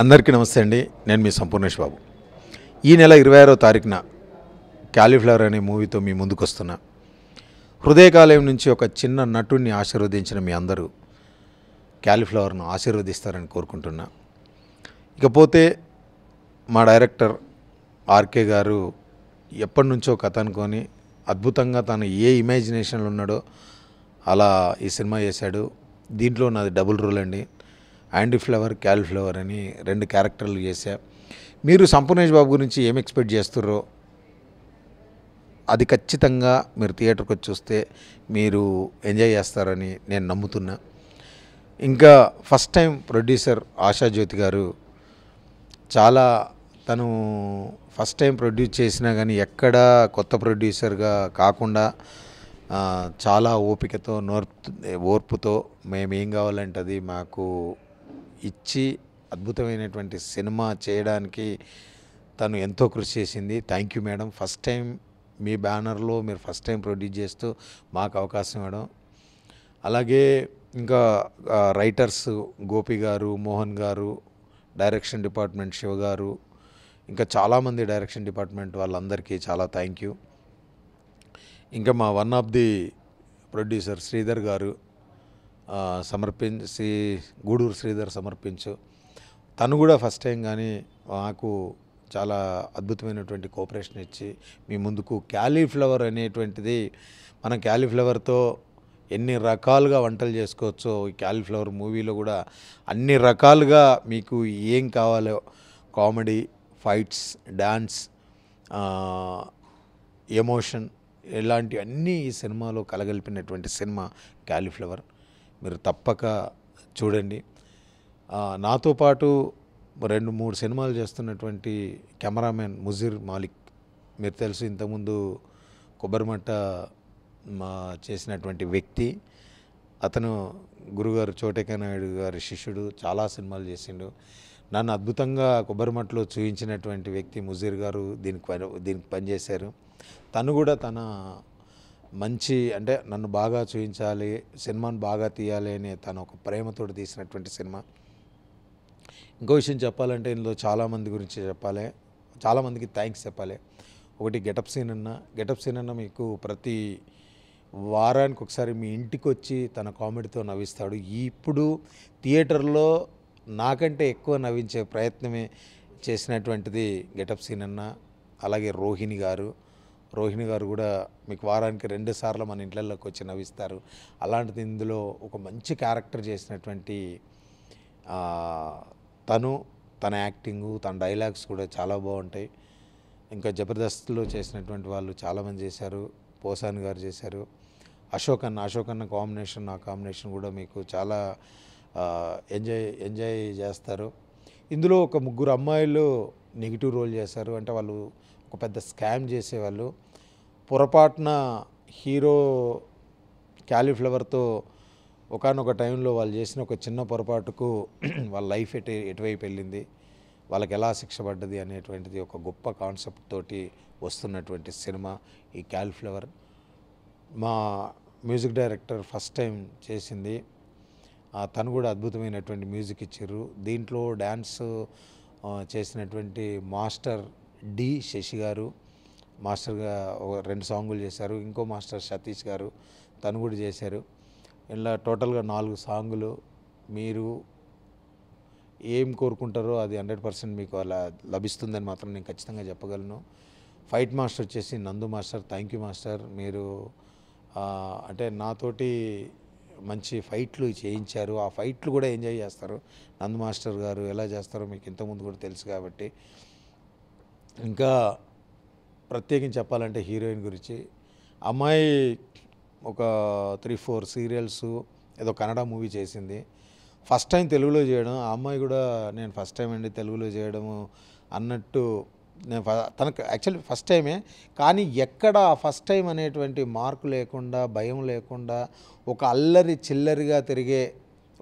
అందరికీ నమస్తే అండి నేను మీ సంపూర్ణేష్ బాబు ఈ నెల ఇరవై ఆరో తారీఖున క్యాలీఫ్లవర్ అనే మూవీతో మీ ముందుకు వస్తున్నా హృదయకాలయం నుంచి ఒక చిన్న నటుడిని ఆశీర్వదించిన మీ అందరూ క్యాలీఫ్లవర్ను ఆశీర్వదిస్తారని కోరుకుంటున్నా ఇకపోతే మా డైరెక్టర్ ఆర్కే గారు ఎప్పటి నుంచో కథ అనుకొని అద్భుతంగా తను ఏ ఇమాజినేషన్లో ఉన్నాడో అలా ఈ సినిమా చేశాడు దీంట్లో నాది డబుల్ రోల్ అండి యాండీఫ్లవర్ క్యాలిఫ్లవర్ అని రెండు క్యారెక్టర్లు చేసా మీరు సంపూర్ణేష్ బాబు గురించి ఏం ఎక్స్పెక్ట్ చేస్తుర్రో అది ఖచ్చితంగా మీరు థియేటర్కి వచ్చి చూస్తే మీరు ఎంజాయ్ చేస్తారని నేను నమ్ముతున్నా ఇంకా ఫస్ట్ టైం ప్రొడ్యూసర్ ఆశాజ్యోతి గారు చాలా తను ఫస్ట్ టైం ప్రొడ్యూస్ చేసినా కానీ ఎక్కడ కొత్త ప్రొడ్యూసర్గా కాకుండా చాలా ఓపికతో నోర్పు ఓర్పుతో మేము ఏం కావాలంటే అది మాకు ఇచ్చి అద్భుతమైనటువంటి సినిమా చేయడానికి తను ఎంతో కృషి చేసింది thank you madam first time మీ బ్యానర్లో మీరు ఫస్ట్ టైం ప్రొడ్యూస్ చేస్తూ మాకు అవకాశం ఇవ్వడం అలాగే ఇంకా రైటర్స్ గోపి గారు మోహన్ గారు డైరెక్షన్ డిపార్ట్మెంట్ శివ గారు ఇంకా చాలామంది డైరెక్షన్ డిపార్ట్మెంట్ వాళ్ళందరికీ చాలా థ్యాంక్ యూ ఇంకా మా one of the producer Sridhar గారు సమర్పించి గూడూరు శ్రీధర్ సమర్పించు తను కూడా ఫస్ట్ టైం కానీ నాకు చాలా అద్భుతమైనటువంటి కోఆపరేషన్ ఇచ్చి మీ ముందుకు క్యాలీఫ్లవర్ అనేటువంటిది మనం క్యాలీఫ్లవర్తో ఎన్ని రకాలుగా వంటలు చేసుకోవచ్చో ఈ క్యాలీఫ్లవర్ మూవీలో కూడా అన్ని రకాలుగా మీకు ఏం కావాలో కామెడీ ఫైట్స్ డ్యాన్స్ ఎమోషన్ ఇలాంటివన్నీ ఈ సినిమాలో కలగలిపినటువంటి సినిమా క్యాలీఫ్లవర్ మీరు తప్పక చూడండి నాతో పాటు రెండు మూడు సినిమాలు చేస్తున్నటువంటి కెమెరామెన్ ముజీర్ మాలిక్ మీరు తెలుసు ఇంతకుముందు కొబ్బరిమట్ట మా చేసినటువంటి వ్యక్తి అతను గురుగారు నాయుడు గారి శిష్యుడు చాలా సినిమాలు చేసిండు నన్ను అద్భుతంగా కొబ్బరిమట్టలో చూయించినటువంటి వ్యక్తి ముజీర్ గారు దీనికి పని దీనికి పనిచేశారు తను కూడా తన మంచి అంటే నన్ను బాగా చూపించాలి సినిమాను బాగా తీయాలి అని తను ఒక ప్రేమతో తీసినటువంటి సినిమా ఇంకో విషయం చెప్పాలంటే ఇందులో చాలామంది గురించి చెప్పాలి చాలామందికి థ్యాంక్స్ చెప్పాలి ఒకటి గెటప్ సీన్ అన్న గెటప్ సీన్ అన్న మీకు ప్రతి వారానికి ఒకసారి మీ ఇంటికి వచ్చి తన కామెడీతో నవ్విస్తాడు ఇప్పుడు థియేటర్లో నాకంటే ఎక్కువ నవ్వించే ప్రయత్నమే చేసినటువంటిది గెటప్ సీన్ అన్న అలాగే రోహిణి గారు రోహిణి గారు కూడా మీకు వారానికి రెండు సార్లు మన ఇంట్లలోకి వచ్చి నవ్విస్తారు అలాంటిది ఇందులో ఒక మంచి క్యారెక్టర్ చేసినటువంటి తను తన యాక్టింగు తన డైలాగ్స్ కూడా చాలా బాగుంటాయి ఇంకా జబర్దస్త్లో చేసినటువంటి వాళ్ళు చాలామంది చేశారు పోసాన్ గారు చేశారు అశోక్ అన్న అశోక్ అన్న కాంబినేషన్ ఆ కాంబినేషన్ కూడా మీకు చాలా ఎంజాయ్ ఎంజాయ్ చేస్తారు ఇందులో ఒక ముగ్గురు అమ్మాయిలు నెగిటివ్ రోల్ చేశారు అంటే వాళ్ళు ఒక పెద్ద స్కామ్ చేసేవాళ్ళు పొరపాటున హీరో క్యాలీఫ్లవర్తో ఒకనొక టైంలో వాళ్ళు చేసిన ఒక చిన్న పొరపాటుకు వాళ్ళ లైఫ్ ఎటు ఎటువైపు వెళ్ళింది వాళ్ళకి ఎలా శిక్ష పడ్డది అనేటువంటిది ఒక గొప్ప కాన్సెప్ట్ తోటి వస్తున్నటువంటి సినిమా ఈ క్యాలీఫ్లవర్ మా మ్యూజిక్ డైరెక్టర్ ఫస్ట్ టైం చేసింది తను కూడా అద్భుతమైనటువంటి మ్యూజిక్ ఇచ్చారు దీంట్లో డ్యాన్స్ చేసినటువంటి మాస్టర్ డి శశి గారు మాస్టర్గా రెండు సాంగులు చేశారు ఇంకో మాస్టర్ సతీష్ గారు తను కూడా చేశారు ఇలా టోటల్గా నాలుగు సాంగులు మీరు ఏం కోరుకుంటారో అది హండ్రెడ్ పర్సెంట్ మీకు అలా లభిస్తుందని మాత్రం నేను ఖచ్చితంగా చెప్పగలను ఫైట్ మాస్టర్ వచ్చేసి నందు మాస్టర్ థ్యాంక్ యూ మాస్టర్ మీరు అంటే నాతోటి మంచి ఫైట్లు చేయించారు ఆ ఫైట్లు కూడా ఎంజాయ్ చేస్తారు నందు మాస్టర్ గారు ఎలా చేస్తారో మీకు ఇంతకుముందు కూడా తెలుసు కాబట్టి ఇంకా ప్రత్యేకించి చెప్పాలంటే హీరోయిన్ గురించి అమ్మాయి ఒక త్రీ ఫోర్ సీరియల్స్ ఏదో కన్నడ మూవీ చేసింది ఫస్ట్ టైం తెలుగులో చేయడం ఆ అమ్మాయి కూడా నేను ఫస్ట్ టైం అండి తెలుగులో చేయడము అన్నట్టు నేను తనకు యాక్చువల్లీ ఫస్ట్ టైమే కానీ ఎక్కడ ఫస్ట్ టైం అనేటువంటి మార్కు లేకుండా భయం లేకుండా ఒక అల్లరి చిల్లరిగా తిరిగే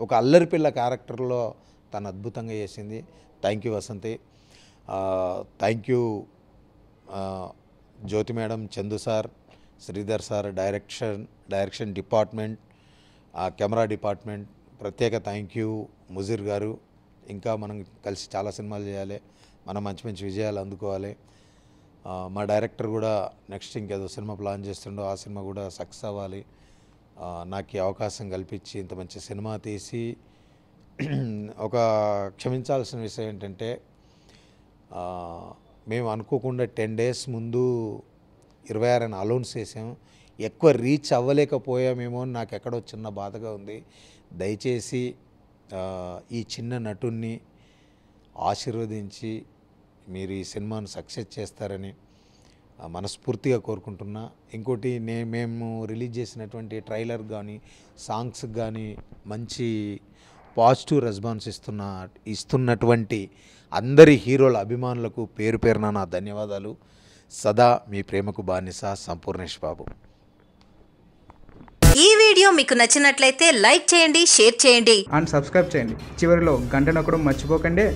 ఒక అల్లరి పిల్ల క్యారెక్టర్లో తను అద్భుతంగా చేసింది thank you Vasanthi thank you Jyothi madam Chandu sir Sridhar sir direction direction department camera department ప్రత్యేక థ్యాంక్ యూ ముజీర్ గారు ఇంకా మనం కలిసి చాలా సినిమాలు చేయాలి మనం మంచి మంచి విజయాలు అందుకోవాలి మా డైరెక్టర్ కూడా నెక్స్ట్ ఇంకేదో సినిమా ప్లాన్ చేస్తుండో ఆ సినిమా కూడా సక్సెస్ అవ్వాలి నాకు ఈ అవకాశం కల్పించి ఇంత మంచి సినిమా తీసి ఒక క్షమించాల్సిన విషయం ఏంటంటే మేము అనుకోకుండా టెన్ డేస్ ముందు ఇరవై ఆరుని అలౌన్స్ చేసాం ఎక్కువ రీచ్ అవ్వలేకపోయామేమో అని నాకు ఎక్కడో చిన్న బాధగా ఉంది దయచేసి ఈ చిన్న నటుణ్ణి ఆశీర్వదించి మీరు ఈ సినిమాను సక్సెస్ చేస్తారని మనస్ఫూర్తిగా కోరుకుంటున్నా ఇంకోటి నే మేము రిలీజ్ చేసినటువంటి ట్రైలర్ కానీ సాంగ్స్ కానీ మంచి పాజిటివ్ రెస్పాన్స్ ఇస్తున్న ఇస్తున్నటువంటి అందరి హీరోల అభిమానులకు పేరు పేరున నా ధన్యవాదాలు సదా మీ ప్రేమకు బానిస సంపూర్ణేష్ బాబు ఈ వీడియో మీకు నచ్చినట్లయితే లైక్ చేయండి షేర్ చేయండి అండ్ సబ్స్క్రైబ్ చేయండి చివరిలో గంట నొక్కడం మర్చిపోకండి